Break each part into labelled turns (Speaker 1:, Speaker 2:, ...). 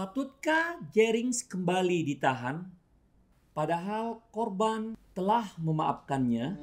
Speaker 1: Patutkah Jerings kembali ditahan padahal korban telah memaafkannya?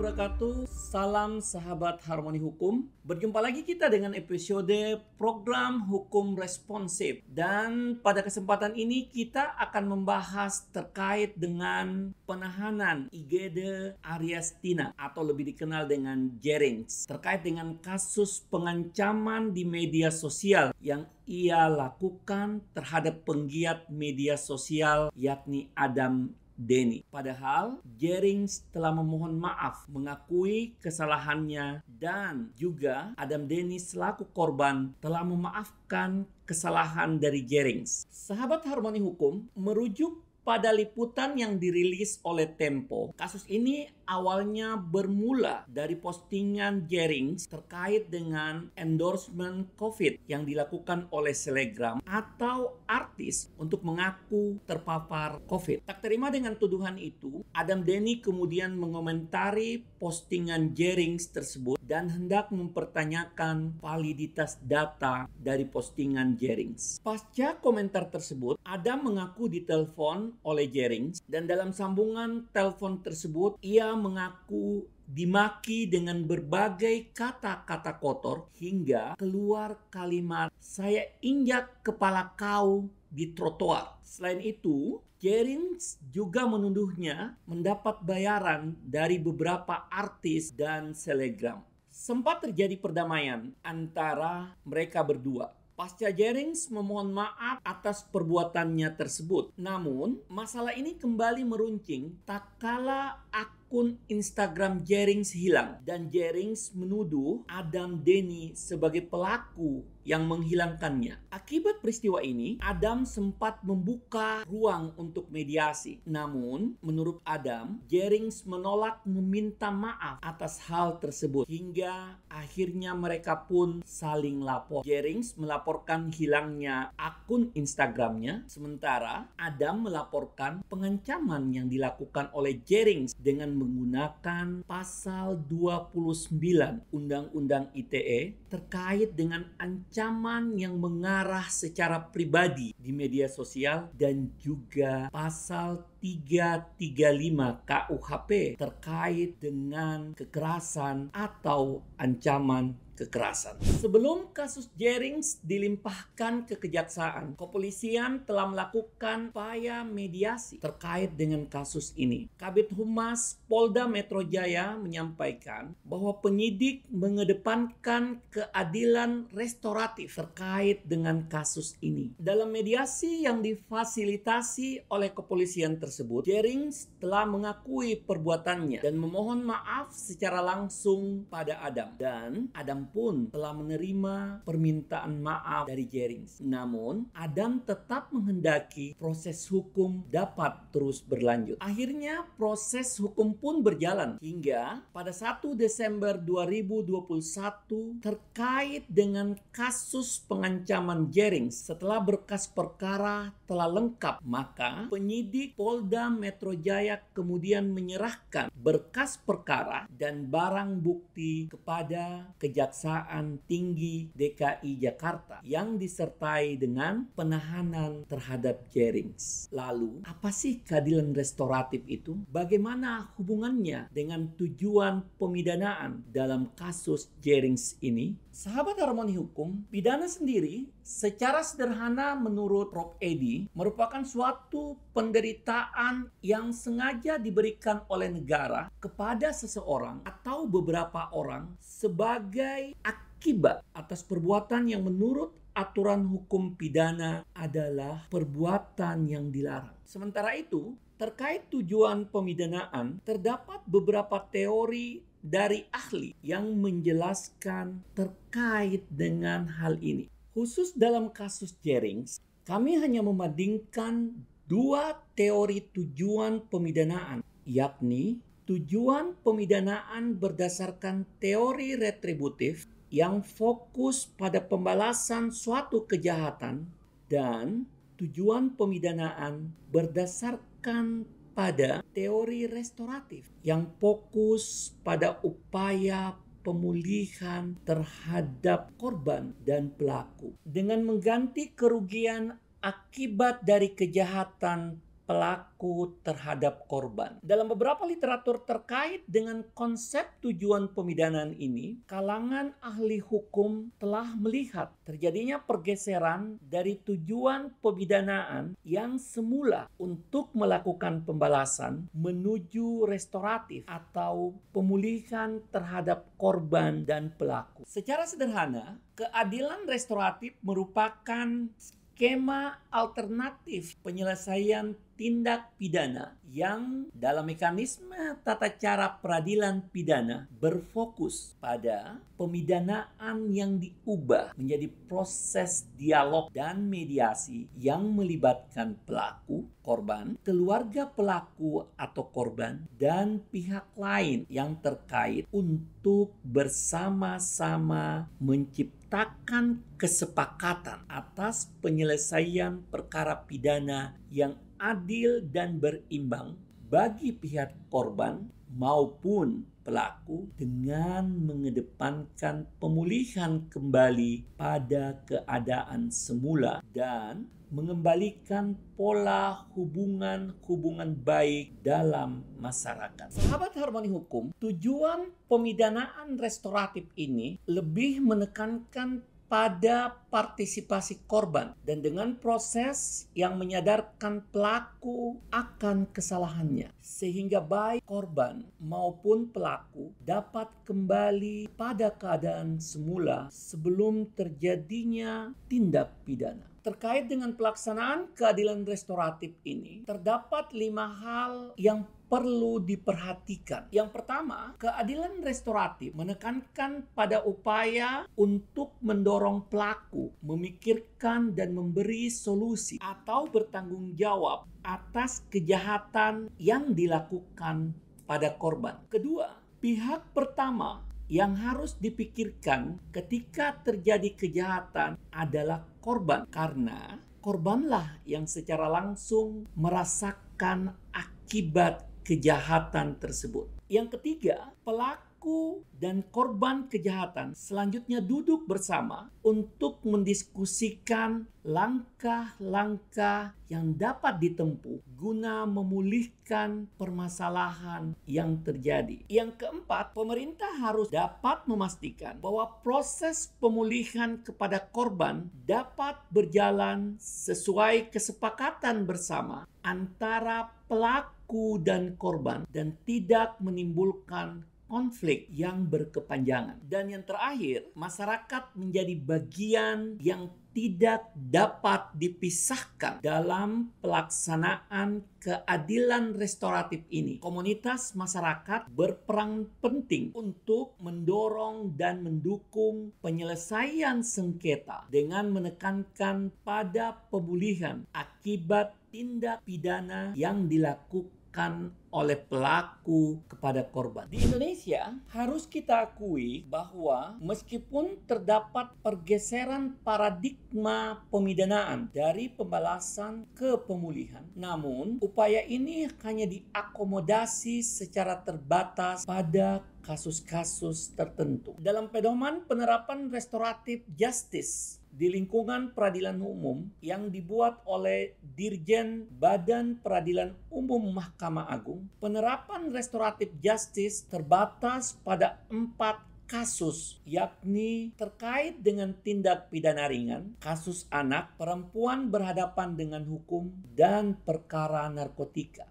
Speaker 1: wabarakatuh. Salam sahabat harmoni hukum. Berjumpa lagi kita dengan episode program hukum responsif. Dan pada kesempatan ini kita akan membahas terkait dengan penahanan Igede Ariastina atau lebih dikenal dengan Jerings terkait dengan kasus pengancaman di media sosial yang ia lakukan terhadap penggiat media sosial yakni Adam Denny. Padahal Jerings telah memohon maaf, mengakui kesalahannya dan juga Adam Denny selaku korban telah memaafkan kesalahan dari Jerings. Sahabat Harmoni Hukum merujuk pada liputan yang dirilis oleh Tempo, kasus ini awalnya bermula dari postingan Jerings terkait dengan endorsement COVID yang dilakukan oleh selegram atau artis untuk mengaku terpapar COVID. Tak terima dengan tuduhan itu, Adam Denny kemudian mengomentari postingan Jerings tersebut dan hendak mempertanyakan validitas data dari postingan Jerings. Pasca komentar tersebut, Adam mengaku ditelepon oleh Jerings dan dalam sambungan telepon tersebut ia mengaku dimaki dengan berbagai kata-kata kotor hingga keluar kalimat saya injak kepala kau di trotoar. Selain itu, Jerings juga menuduhnya mendapat bayaran dari beberapa artis dan selegram. Sempat terjadi perdamaian antara mereka berdua. Pasca Jerings memohon maaf atas perbuatannya tersebut. Namun, masalah ini kembali meruncing tak kala akun Instagram Jerings hilang dan Jerings menuduh Adam Denny sebagai pelaku yang menghilangkannya. Akibat peristiwa ini, Adam sempat membuka ruang untuk mediasi. Namun, menurut Adam, Jerings menolak meminta maaf atas hal tersebut hingga akhirnya mereka pun saling lapor. Jerings melaporkan hilangnya akun Instagramnya, sementara Adam melaporkan pengancaman yang dilakukan oleh Jerings dengan menggunakan pasal 29 Undang-Undang ITE terkait dengan ancaman ancaman yang mengarah secara pribadi di media sosial dan juga pasal 335 KUHP terkait dengan kekerasan atau ancaman kekerasan. Sebelum kasus Jerings dilimpahkan ke kejaksaan, kepolisian telah melakukan upaya mediasi terkait dengan kasus ini. Kabit Humas Polda Metro Jaya menyampaikan bahwa penyidik mengedepankan keadilan restoratif terkait dengan kasus ini. Dalam mediasi yang difasilitasi oleh kepolisian tersebut, Jerings telah mengakui perbuatannya dan memohon maaf secara langsung pada Adam. Dan Adam pun telah menerima permintaan maaf dari Jerings. Namun, Adam tetap menghendaki proses hukum dapat terus berlanjut. Akhirnya, proses hukum pun berjalan hingga pada 1 Desember 2021 terkait dengan kasus pengancaman Jerings. Setelah berkas perkara telah lengkap, maka penyidik Polda Metro Jaya kemudian menyerahkan berkas perkara dan barang bukti kepada kejaksaan Kejaksaan Tinggi DKI Jakarta yang disertai dengan penahanan terhadap Jerings. Lalu, apa sih keadilan restoratif itu? Bagaimana hubungannya dengan tujuan pemidanaan dalam kasus Jerings ini? Sahabat harmoni hukum, pidana sendiri secara sederhana menurut Rob Eddy merupakan suatu penderitaan yang sengaja diberikan oleh negara kepada seseorang atau beberapa orang sebagai akibat atas perbuatan yang menurut aturan hukum pidana adalah perbuatan yang dilarang. Sementara itu, terkait tujuan pemidanaan, terdapat beberapa teori dari ahli yang menjelaskan terkait dengan hal ini. Khusus dalam kasus Jerings, kami hanya memadingkan dua teori tujuan pemidanaan, yakni Tujuan pemidanaan berdasarkan teori retributif yang fokus pada pembalasan suatu kejahatan dan tujuan pemidanaan berdasarkan pada teori restoratif yang fokus pada upaya pemulihan terhadap korban dan pelaku dengan mengganti kerugian akibat dari kejahatan pelaku terhadap korban. Dalam beberapa literatur terkait dengan konsep tujuan pemidanaan ini, kalangan ahli hukum telah melihat terjadinya pergeseran dari tujuan pemidanaan yang semula untuk melakukan pembalasan menuju restoratif atau pemulihan terhadap korban dan pelaku. Secara sederhana, keadilan restoratif merupakan skema alternatif penyelesaian tindak pidana yang dalam mekanisme tata cara peradilan pidana berfokus pada pemidanaan yang diubah menjadi proses dialog dan mediasi yang melibatkan pelaku, korban, keluarga pelaku atau korban, dan pihak lain yang terkait untuk bersama-sama menciptakan Takkan kesepakatan atas penyelesaian perkara pidana yang adil dan berimbang bagi pihak korban maupun pelaku dengan mengedepankan pemulihan kembali pada keadaan semula dan mengembalikan pola hubungan-hubungan baik dalam masyarakat. Sahabat harmoni hukum, tujuan pemidanaan restoratif ini lebih menekankan pada partisipasi korban dan dengan proses yang menyadarkan pelaku akan kesalahannya sehingga baik korban maupun pelaku dapat kembali pada keadaan semula sebelum terjadinya tindak pidana. Terkait dengan pelaksanaan keadilan restoratif ini, terdapat lima hal yang perlu diperhatikan. Yang pertama, keadilan restoratif menekankan pada upaya untuk mendorong pelaku memikirkan dan memberi solusi atau bertanggung jawab atas kejahatan yang dilakukan pada korban. Kedua, pihak pertama yang harus dipikirkan ketika terjadi kejahatan adalah korban karena korbanlah yang secara langsung merasakan akibat kejahatan tersebut. Yang ketiga, pelaku pelaku dan korban kejahatan selanjutnya duduk bersama untuk mendiskusikan langkah-langkah yang dapat ditempuh guna memulihkan permasalahan yang terjadi. Yang keempat, pemerintah harus dapat memastikan bahwa proses pemulihan kepada korban dapat berjalan sesuai kesepakatan bersama antara pelaku dan korban dan tidak menimbulkan konflik yang berkepanjangan. Dan yang terakhir, masyarakat menjadi bagian yang tidak dapat dipisahkan dalam pelaksanaan keadilan restoratif ini. Komunitas masyarakat berperan penting untuk mendorong dan mendukung penyelesaian sengketa dengan menekankan pada pemulihan akibat tindak pidana yang dilakukan dilakukan oleh pelaku kepada korban. Di Indonesia, harus kita akui bahwa meskipun terdapat pergeseran paradigma pemidanaan dari pembalasan ke pemulihan, namun upaya ini hanya diakomodasi secara terbatas pada kasus-kasus tertentu. Dalam pedoman penerapan restoratif justice di lingkungan peradilan umum yang dibuat oleh Dirjen Badan Peradilan Umum Mahkamah Agung, penerapan restoratif justice terbatas pada empat kasus, yakni terkait dengan tindak pidana ringan, kasus anak, perempuan berhadapan dengan hukum, dan perkara narkotika.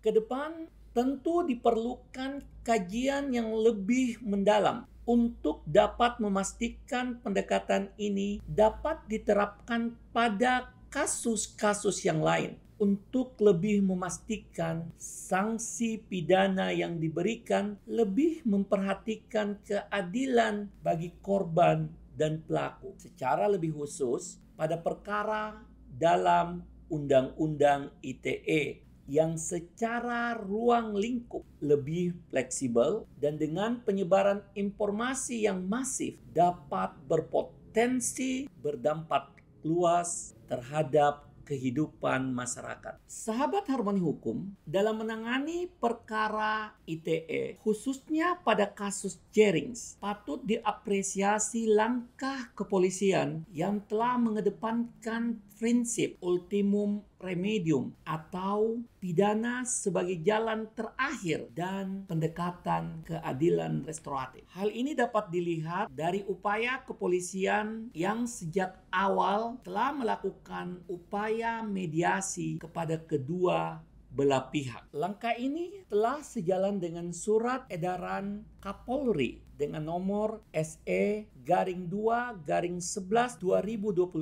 Speaker 1: Kedepan tentu diperlukan kajian yang lebih mendalam untuk dapat memastikan pendekatan ini dapat diterapkan pada kasus-kasus yang lain untuk lebih memastikan sanksi pidana yang diberikan lebih memperhatikan keadilan bagi korban dan pelaku secara lebih khusus pada perkara dalam Undang-Undang ITE yang secara ruang lingkup lebih fleksibel dan dengan penyebaran informasi yang masif dapat berpotensi berdampak luas terhadap kehidupan masyarakat. Sahabat harmoni hukum, dalam menangani perkara ITE, khususnya pada kasus Jerings, patut diapresiasi langkah kepolisian yang telah mengedepankan prinsip ultimum remedium atau pidana sebagai jalan terakhir dan pendekatan keadilan restoratif. Hal ini dapat dilihat dari upaya kepolisian yang sejak awal telah melakukan upaya mediasi kepada kedua belah pihak. Langkah ini telah sejalan dengan surat edaran Kapolri dengan nomor SE garing 2 garing 11 2021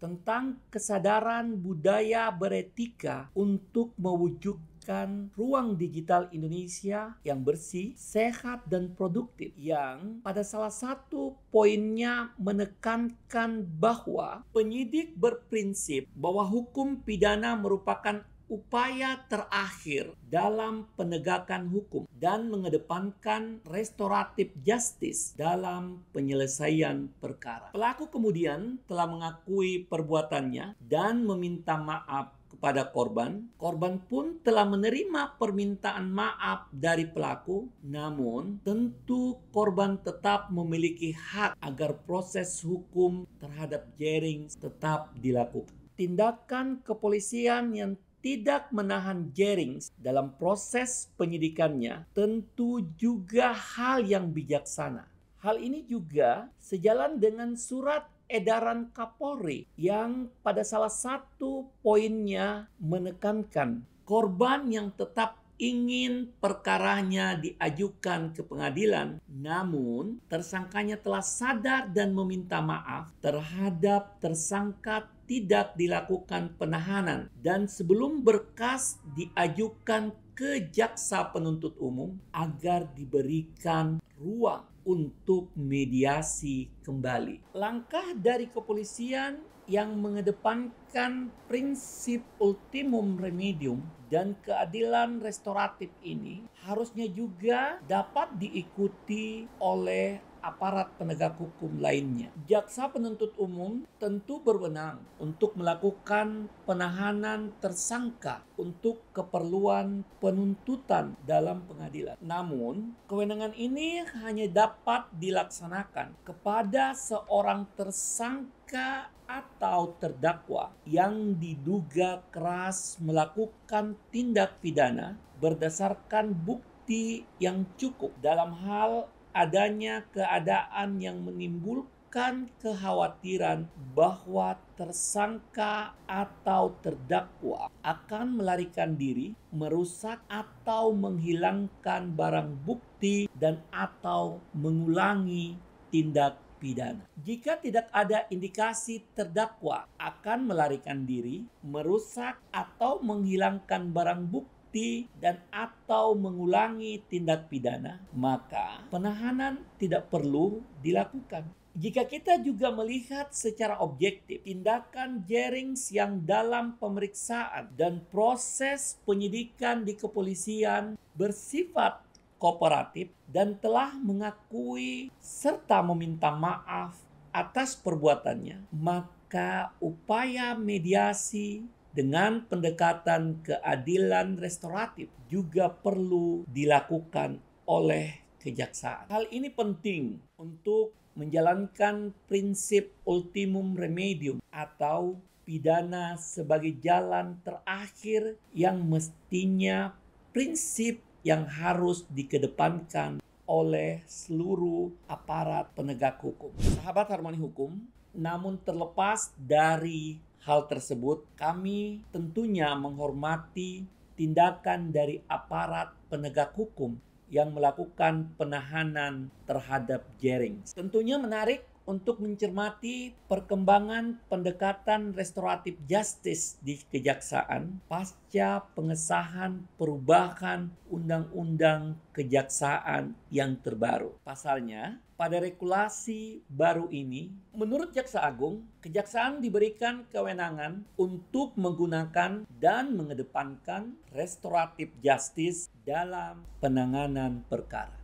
Speaker 1: tentang kesadaran budaya beretika untuk mewujudkan ruang digital Indonesia yang bersih, sehat, dan produktif yang pada salah satu poinnya menekankan bahwa penyidik berprinsip bahwa hukum pidana merupakan upaya terakhir dalam penegakan hukum dan mengedepankan restoratif justice dalam penyelesaian perkara. Pelaku kemudian telah mengakui perbuatannya dan meminta maaf kepada korban. Korban pun telah menerima permintaan maaf dari pelaku, namun tentu korban tetap memiliki hak agar proses hukum terhadap jaring tetap dilakukan. Tindakan kepolisian yang tidak menahan Jerings dalam proses penyidikannya tentu juga hal yang bijaksana. Hal ini juga sejalan dengan surat edaran Kapolri yang pada salah satu poinnya menekankan korban yang tetap ingin perkaranya diajukan ke pengadilan, namun tersangkanya telah sadar dan meminta maaf terhadap tersangka tidak dilakukan penahanan dan sebelum berkas diajukan ke jaksa penuntut umum agar diberikan ruang untuk mediasi kembali. Langkah dari kepolisian yang mengedepankan prinsip ultimum remedium dan keadilan restoratif ini harusnya juga dapat diikuti oleh aparat penegak hukum lainnya. Jaksa penuntut umum tentu berwenang untuk melakukan penahanan tersangka untuk keperluan penuntutan dalam pengadilan. Namun, kewenangan ini hanya dapat dilaksanakan kepada seorang tersangka atau terdakwa yang diduga keras melakukan tindak pidana berdasarkan bukti yang cukup dalam hal adanya keadaan yang menimbulkan kekhawatiran bahwa tersangka atau terdakwa akan melarikan diri, merusak atau menghilangkan barang bukti dan atau mengulangi tindak pidana. Jika tidak ada indikasi terdakwa akan melarikan diri, merusak atau menghilangkan barang bukti bukti dan atau mengulangi tindak pidana, maka penahanan tidak perlu dilakukan. Jika kita juga melihat secara objektif tindakan Jerings yang dalam pemeriksaan dan proses penyidikan di kepolisian bersifat kooperatif dan telah mengakui serta meminta maaf atas perbuatannya, maka upaya mediasi dengan pendekatan keadilan restoratif juga perlu dilakukan oleh kejaksaan. Hal ini penting untuk menjalankan prinsip ultimum remedium atau pidana sebagai jalan terakhir yang mestinya prinsip yang harus dikedepankan oleh seluruh aparat penegak hukum. Sahabat harmoni hukum, namun terlepas dari hal tersebut, kami tentunya menghormati tindakan dari aparat penegak hukum yang melakukan penahanan terhadap Jering. Tentunya menarik untuk mencermati perkembangan pendekatan restoratif justice di kejaksaan pasca pengesahan perubahan undang-undang kejaksaan yang terbaru. Pasalnya, pada regulasi baru ini, menurut Jaksa Agung, Kejaksaan diberikan kewenangan untuk menggunakan dan mengedepankan restoratif justice dalam penanganan perkara.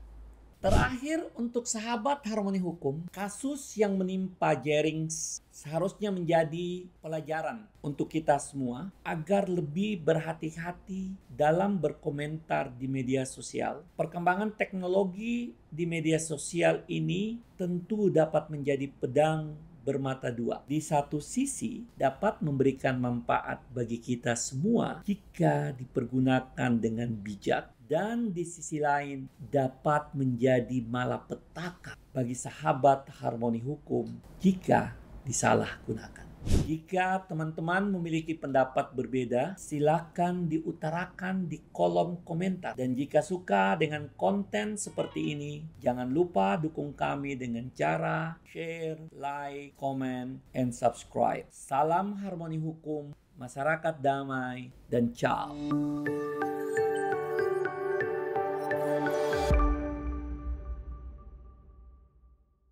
Speaker 1: Terakhir untuk sahabat harmoni hukum, kasus yang menimpa Jerings seharusnya menjadi pelajaran untuk kita semua agar lebih berhati-hati dalam berkomentar di media sosial. Perkembangan teknologi di media sosial ini tentu dapat menjadi pedang bermata dua. Di satu sisi dapat memberikan manfaat bagi kita semua jika dipergunakan dengan bijak dan di sisi lain dapat menjadi malapetaka bagi sahabat harmoni hukum jika disalahgunakan. Jika teman-teman memiliki pendapat berbeda, silakan diutarakan di kolom komentar. Dan jika suka dengan konten seperti ini, jangan lupa dukung kami dengan cara share, like, comment, and subscribe. Salam harmoni hukum, masyarakat damai, dan ciao.